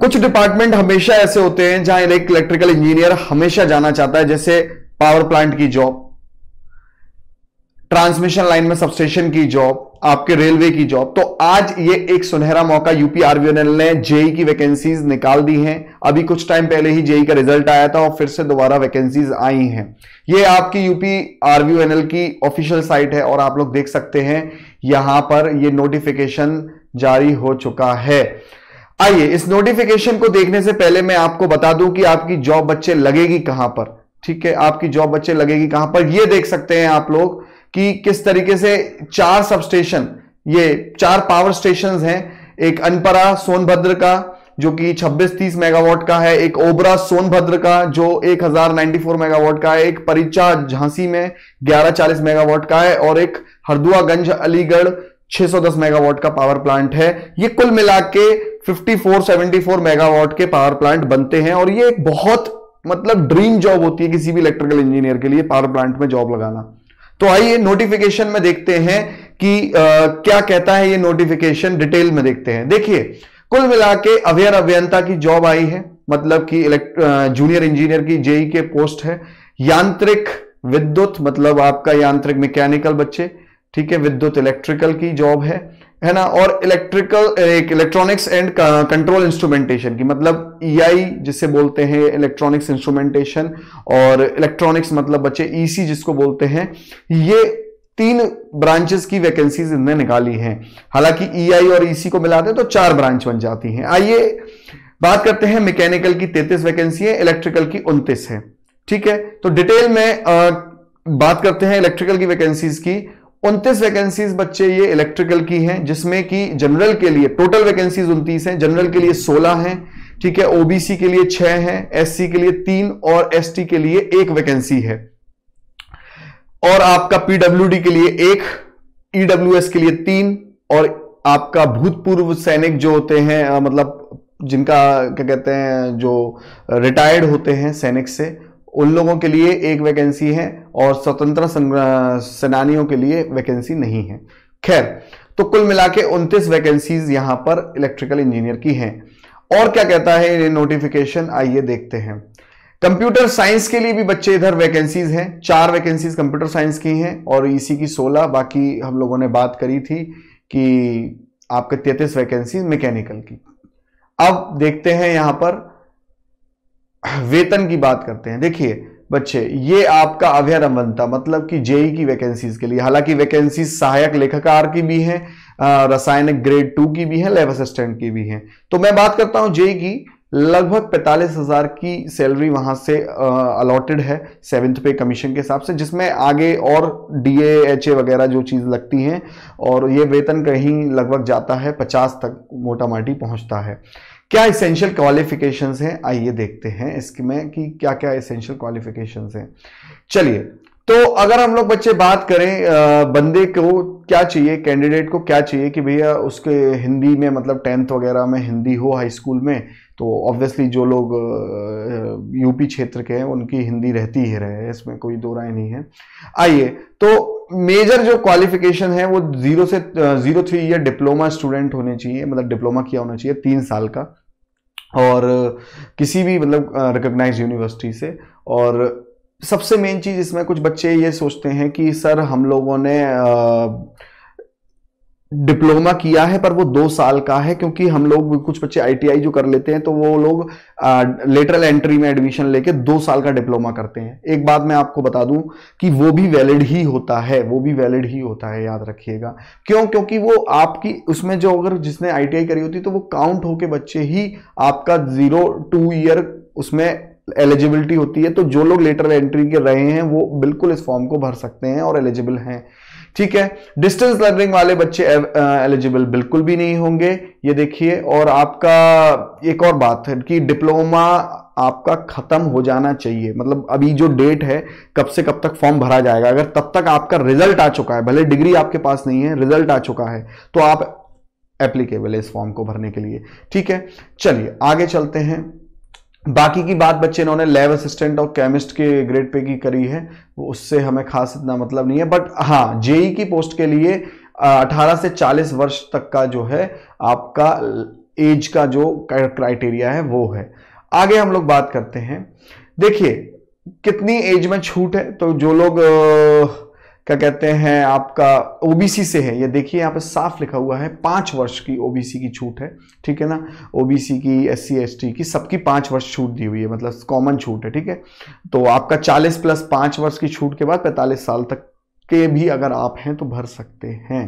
कुछ डिपार्टमेंट हमेशा ऐसे होते हैं जहां एक इलेक्ट्रिकल इंजीनियर हमेशा जाना चाहता है जैसे पावर प्लांट की जॉब ट्रांसमिशन लाइन में सबस्टेशन की जॉब आपके रेलवे की जॉब तो आज ये एक सुनहरा मौका यूपी आरवीएनएल ने जेई e की वैकेंसीज निकाल दी हैं अभी कुछ टाइम पहले ही जेई e का रिजल्ट आया था और फिर से दोबारा वैकेंसीज आई हैं ये आपकी यूपी आरवीएनएल की ऑफिशियल साइट है और आप लोग देख सकते हैं यहां पर ये नोटिफिकेशन जारी हो चुका है आइए इस नोटिफिकेशन को देखने से पहले मैं आपको बता दूं कि आपकी जॉब बच्चे लगेगी कहां पर ठीक है आपकी जॉब बच्चे लगेगी कहां पर यह देख सकते हैं आप लोग कि किस तरीके से चार सब स्टेशन ये चार पावर स्टेशन हैं एक अनपरा सोनभद्र का जो कि 26-30 मेगावाट का है एक ओबरा सोनभद्र का जो 1094 मेगावाट का है एक परिचा झांसी में 1140 मेगावाट का है और एक हरदुआगंज अलीगढ़ 610 मेगावाट का पावर प्लांट है ये कुल मिला के 5474 मेगावाट के पावर प्लांट बनते हैं और ये एक बहुत मतलब ड्रीम जॉब होती है किसी भी इलेक्ट्रिकल इंजीनियर के लिए पावर प्लांट में जॉब लगाना तो आइए नोटिफिकेशन में देखते हैं कि आ, क्या कहता है ये नोटिफिकेशन डिटेल में देखते हैं देखिए कुल मिला के अवेयर अभियंता की जॉब आई है मतलब कि जूनियर इंजीनियर की जेई के पोस्ट है यांत्रिक विद्युत मतलब आपका यांत्रिक मैकेनिकल बच्चे ठीक है विद्युत इलेक्ट्रिकल की जॉब है है ना और इलेक्ट्रिकल एक इलेक्ट्रॉनिक्स एंड कंट्रोल इंस्ट्रूमेंटेशन की मतलब ईआई e जिसे बोलते हैं इलेक्ट्रॉनिक्स इंस्ट्रूमेंटेशन और इलेक्ट्रॉनिक्स मतलब बच्चे ईसी e जिसको बोलते हैं ये तीन ब्रांचेस की वैकेंसीज इनने निकाली हैं हालांकि ईआई e और ईसी को मिलाते तो चार ब्रांच बन जाती हैं आइए बात करते हैं मैकेनिकल की तैतीस वैकेंसी है इलेक्ट्रिकल की उनतीस है ठीक है तो डिटेल में आ, बात करते हैं इलेक्ट्रिकल की वैकेंसीज की उनतीस वैकेंसीज बच्चे ये इलेक्ट्रिकल की हैं जिसमें कि जनरल के लिए टोटल वैकेंसीज उनतीस हैं जनरल के लिए सोलह हैं ठीक है ओबीसी के लिए छह हैं एससी के लिए तीन और एसटी के लिए एक वैकेंसी है और आपका पीडब्ल्यूडी के लिए एक ईडब्ल्यूएस e के लिए तीन और आपका भूतपूर्व सैनिक जो होते हैं मतलब जिनका क्या कहते हैं जो रिटायर्ड होते हैं सैनिक से उन लोगों के लिए एक वैकेंसी है और स्वतंत्र सेनानियों के लिए वैकेंसी नहीं है खैर तो कुल मिला के उनतीस वैकेंसीज यहां पर इलेक्ट्रिकल इंजीनियर की हैं और क्या कहता है ये नोटिफिकेशन आइए देखते हैं कंप्यूटर साइंस के लिए भी बच्चे इधर वैकेंसीज हैं चार वैकेंसीज कंप्यूटर साइंस की हैं और इसी की सोलह बाकी हम लोगों ने बात करी थी कि आपके तैतीस वैकेंसी मैकेनिकल की अब देखते हैं यहां पर वेतन की बात करते हैं देखिए बच्चे ये आपका अभ्यारम बनता मतलब कि जेई की वैकेंसीज के लिए हालांकि वैकेंसीज सहायक लेखाकार की भी हैं रासायनिक ग्रेड टू की भी हैं लैब असिस्टेंट की भी हैं तो मैं बात करता हूं जेई की लगभग पैंतालीस हजार की सैलरी वहां से अलॉटेड है सेवेंथ पे कमीशन के हिसाब से जिसमें आगे और डी एच ए वगैरह जो चीज़ लगती हैं और ये वेतन कहीं लगभग जाता है पचास तक मोटा माटी पहुंचता है क्या इसेंशियल क्वालिफिकेशन हैं आइए देखते हैं इसमें कि क्या क्या इसेंशियल क्वालिफिकेशन हैं चलिए तो अगर हम लोग बच्चे बात करें बंदे को क्या चाहिए कैंडिडेट को क्या चाहिए कि भैया उसके हिंदी में मतलब टेंथ वगैरह में हिंदी हो हाई स्कूल में तो ऑब्वियसली जो लोग यूपी क्षेत्र के हैं उनकी हिंदी रहती ही रहे इसमें कोई दो राय नहीं है आइए तो मेजर जो क्वालिफिकेशन है वो जीरो से zero three year diploma student होने चाहिए मतलब डिप्लोमा किया होना चाहिए तीन साल का और किसी भी मतलब रिकग्नाइज यूनिवर्सिटी से और सबसे मेन चीज़ इसमें कुछ बच्चे ये सोचते हैं कि सर हम लोगों ने आ, डिप्लोमा किया है पर वो दो साल का है क्योंकि हम लोग कुछ बच्चे आईटीआई जो कर लेते हैं तो वो लोग लेटरल एंट्री में एडमिशन लेके दो साल का डिप्लोमा करते हैं एक बात मैं आपको बता दूं कि वो भी वैलिड ही होता है वो भी वैलिड ही होता है याद रखिएगा क्यों क्योंकि वो आपकी उसमें जो अगर जिसने आई करी होती तो वो काउंट होके बच्चे ही आपका जीरो टू ईयर उसमें एलिजिबिलिटी होती है तो जो लोग लेटरल एंट्री के रहे हैं वो बिल्कुल इस फॉर्म को भर सकते हैं और एलिजिबल हैं ठीक है डिस्टेंस लर्निंग वाले बच्चे एलिजिबल uh, uh, बिल्कुल भी नहीं होंगे ये देखिए और आपका एक और बात है कि डिप्लोमा आपका खत्म हो जाना चाहिए मतलब अभी जो डेट है कब से कब तक फॉर्म भरा जाएगा अगर तब तक आपका रिजल्ट आ चुका है भले डिग्री आपके पास नहीं है रिजल्ट आ चुका है तो आप एप्लीकेबल है इस फॉर्म को भरने के लिए ठीक है चलिए आगे चलते हैं बाकी की बात बच्चे इन्होंने लैब असिस्टेंट और केमिस्ट के ग्रेड पे की करी है उससे हमें खास इतना मतलब नहीं है बट हाँ जेई की पोस्ट के लिए 18 से 40 वर्ष तक का जो है आपका एज का जो क्राइटेरिया है वो है आगे हम लोग बात करते हैं देखिए कितनी एज में छूट है तो जो लोग क्या कहते हैं आपका ओबीसी से है ये देखिए यहाँ पे साफ लिखा हुआ है पाँच वर्ष की ओबीसी की छूट है ठीक है ना ओबीसी की एस सी की सबकी पाँच वर्ष छूट दी हुई है मतलब कॉमन छूट है ठीक है तो आपका चालीस प्लस पाँच वर्ष की छूट के बाद पैंतालीस साल तक के भी अगर आप हैं तो भर सकते हैं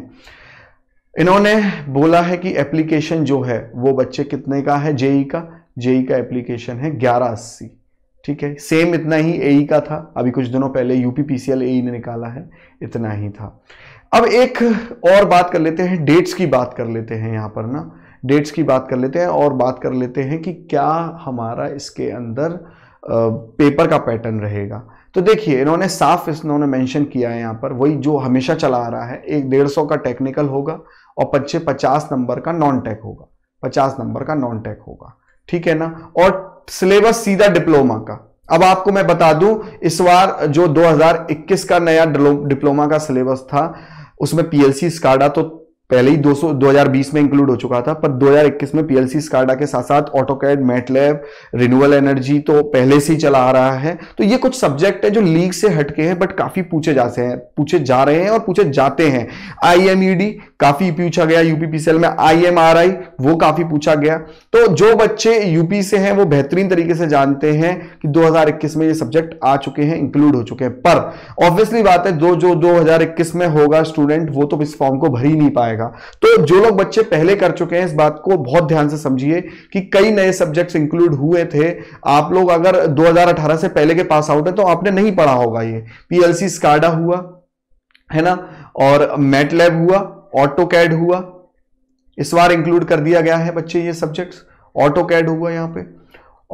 इन्होंने बोला है कि एप्लीकेशन जो है वो बच्चे कितने का है जेई e का जेई e का एप्लीकेशन है ग्यारह अस्सी ठीक है सेम इतना ही एई e का था अभी कुछ दिनों पहले यूपी पीसीएल एई ने निकाला है इतना ही था अब एक और बात कर लेते हैं डेट्स की बात कर लेते हैं यहाँ पर ना डेट्स की बात कर लेते हैं और बात कर लेते हैं कि क्या हमारा इसके अंदर पेपर का पैटर्न रहेगा तो देखिए इन्होंने साफ इन्होंने मेंशन किया है यहाँ पर वही जो हमेशा चला आ रहा है एक डेढ़ सौ का टेक्निकल होगा और पच्चे पचास नंबर का नॉन टेक होगा पचास नंबर का नॉन टेक होगा ठीक है ना और सिलेबस सीधा डिप्लोमा का अब आपको मैं बता दूं इस बार जो 2021 का नया डिप्लोमा का सिलेबस था उसमें पीएलसी स्काडा तो पहले ही 200 2020 में इंक्लूड हो चुका था पर 2021 में पीएलसी स्काडा के साथ साथ ऑटोकैड मेटलैब रिन्यूअल एनर्जी तो पहले से ही चला आ रहा है तो ये कुछ सब्जेक्ट है जो लीग से हटके हैं बट काफी पूछे जाते हैं पूछे जा रहे हैं और पूछे जाते हैं आई काफी पूछा गया यूपीपीसीएल में आईएमआरआई वो काफी पूछा गया तो जो बच्चे यूपी से हैं वो बेहतरीन तरीके से जानते हैं कि 2021 में ये सब्जेक्ट आ चुके हैं इंक्लूड हो चुके हैं पर ऑब्वियसली बात है जो जो 2021 में होगा स्टूडेंट वो तो इस फॉर्म को भर ही नहीं पाएगा तो जो लोग बच्चे पहले कर चुके हैं इस बात को बहुत ध्यान से समझिए कि कई नए सब्जेक्ट्स इंक्लूड हुए थे आप लोग अगर दो से पहले के पास आउट है तो आपने नहीं पढ़ा होगा ये पीएलसी स्काडा हुआ है ना और मेट लैब हुआ ऑटो कैड हुआ इस बार इंक्लूड कर दिया गया है बच्चे ये सब्जेक्ट्स ऑटो कैड हुआ यहां पे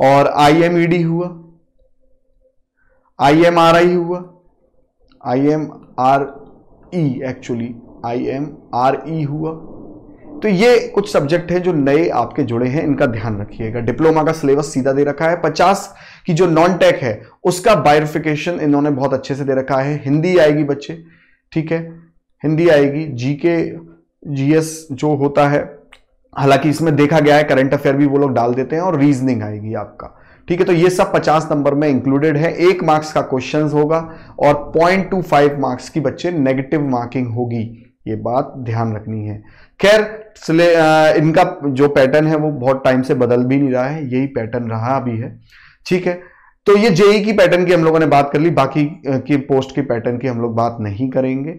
और आई e हुआ आई एम आर आई हुआ I M R E actually I M R E हुआ तो ये कुछ सब्जेक्ट हैं जो नए आपके जुड़े हैं इनका ध्यान रखिएगा डिप्लोमा का सिलेबस सीधा दे रखा है पचास की जो नॉन टेक है उसका बायोफिकेशन इन्होंने बहुत अच्छे से दे रखा है हिंदी आएगी बच्चे ठीक है हिंदी आएगी जीके जीएस जो होता है हालांकि इसमें देखा गया है करंट अफेयर भी वो लोग डाल देते हैं और रीजनिंग आएगी आपका ठीक है तो ये सब 50 नंबर में इंक्लूडेड है एक मार्क्स का क्वेश्चन होगा और 0.25 मार्क्स की बच्चे नेगेटिव मार्किंग होगी ये बात ध्यान रखनी है खैर इनका जो पैटर्न है वो बहुत टाइम से बदल भी नहीं रहा है यही पैटर्न रहा अभी है ठीक है तो ये जेई e की पैटर्न की हम लोगों ने बात कर ली बाकी की पोस्ट की पैटर्न की हम लोग बात नहीं करेंगे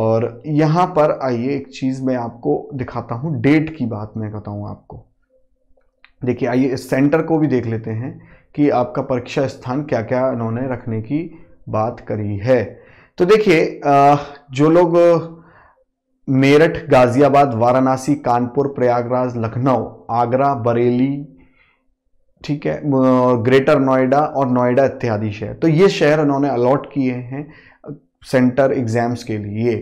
और यहाँ पर आइए एक चीज़ मैं आपको दिखाता हूँ डेट की बात मैं कहता हूँ आपको देखिए आइए इस सेंटर को भी देख लेते हैं कि आपका परीक्षा स्थान क्या क्या इन्होंने रखने की बात करी है तो देखिए जो लोग मेरठ गाज़ियाबाद वाराणसी कानपुर प्रयागराज लखनऊ आगरा बरेली ठीक है ग्रेटर नोएडा और नोएडा इत्यादि शहर तो ये शहर उन्होंने अलॉट किए हैं सेंटर एग्ज़ाम्स के लिए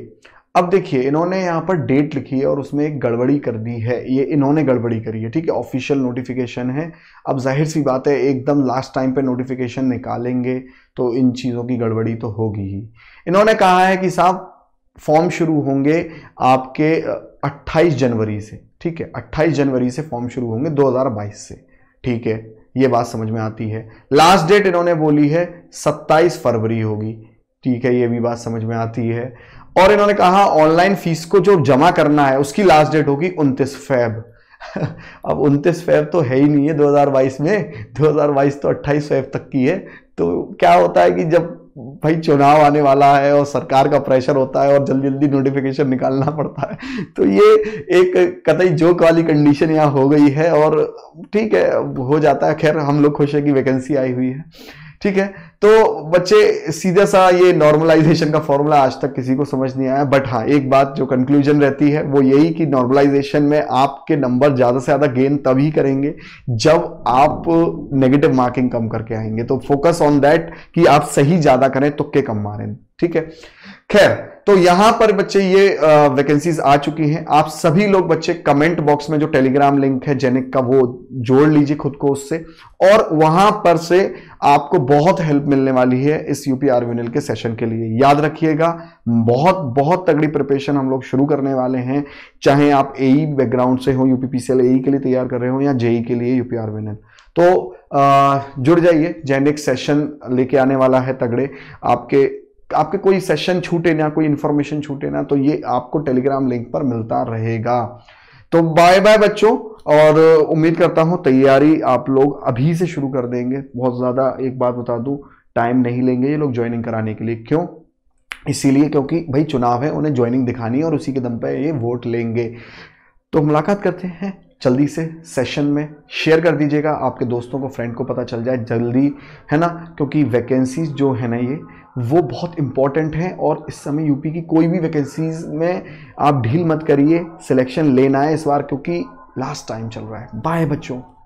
अब देखिए इन्होंने यहाँ पर डेट लिखी है और उसमें एक गड़बड़ी कर दी है ये इन्होंने गड़बड़ी करी है ठीक है ऑफिशियल नोटिफिकेशन है अब जाहिर सी बात है एकदम लास्ट टाइम पे नोटिफिकेशन निकालेंगे तो इन चीज़ों की गड़बड़ी तो होगी ही इन्होंने कहा है कि साहब फॉर्म शुरू होंगे आपके 28 जनवरी से ठीक है 28 जनवरी से फॉर्म शुरू होंगे 2022 से ठीक है ये बात समझ में आती है लास्ट डेट इन्होंने बोली है 27 फरवरी होगी ठीक है ये भी बात समझ में आती है और इन्होंने कहा ऑनलाइन फीस को जो जमा करना है उसकी लास्ट डेट होगी उनतीस फेब अब उनतीस फेब तो है ही नहीं है 2022 में 2022 तो 28 फेब तक की है तो क्या होता है कि जब भाई चुनाव आने वाला है और सरकार का प्रेशर होता है और जल्दी जल्दी नोटिफिकेशन निकालना पड़ता है तो ये एक कतई जोक वाली कंडीशन यहाँ हो गई है और ठीक है हो जाता है खैर हम लोग खुश है कि वैकेंसी आई हुई है ठीक है तो बच्चे सीधा सा ये नॉर्मलाइजेशन का फॉर्मूला आज तक किसी को समझ नहीं आया बट हाँ एक बात जो कंक्लूजन रहती है वो यही कि नॉर्मलाइजेशन में आपके नंबर ज़्यादा से ज़्यादा गेन तभी करेंगे जब आप नेगेटिव मार्किंग कम करके आएंगे तो फोकस ऑन दैट कि आप सही ज़्यादा करें तो के कम मारें ठीक है खैर तो यहां पर बच्चे ये वैकेंसीज आ चुकी हैं आप सभी लोग बच्चे कमेंट बॉक्स में जो टेलीग्राम लिंक है जेनिक का वो जोड़ लीजिए खुद को उससे और वहां पर से आपको बहुत हेल्प मिलने वाली है इस यूपी आरवीएनएल के सेशन के लिए याद रखिएगा बहुत बहुत तगड़ी प्रिपरेशन हम लोग शुरू करने वाले हैं चाहे आप ए बैकग्राउंड e से हो यूपी पीसीएल एई के लिए तैयार कर रहे हो या जेई e के लिए यूपी आरवीएनएल तो जुड़ जाइए जेनिक सेशन लेके आने वाला है तगड़े आपके आपके कोई सेशन छूटे ना कोई इन्फॉर्मेशन छूटे ना तो ये आपको टेलीग्राम लिंक पर मिलता रहेगा तो बाय बाय बच्चों और उम्मीद करता हूँ तैयारी आप लोग अभी से शुरू कर देंगे बहुत ज़्यादा एक बात बता दूँ टाइम नहीं लेंगे ये लोग ज्वाइनिंग कराने के लिए क्यों इसीलिए क्योंकि भाई चुनाव है उन्हें ज्वाइनिंग दिखानी है और उसी के दम पर ये वोट लेंगे तो मुलाकात करते हैं जल्दी से सेशन में शेयर कर दीजिएगा आपके दोस्तों को फ्रेंड को पता चल जाए जल्दी है ना क्योंकि वैकेंसीज जो है ना ये वो बहुत इंपॉर्टेंट हैं और इस समय यूपी की कोई भी वैकेंसीज में आप ढील मत करिए सिलेक्शन लेना है इस बार क्योंकि लास्ट टाइम चल रहा है बाय बच्चों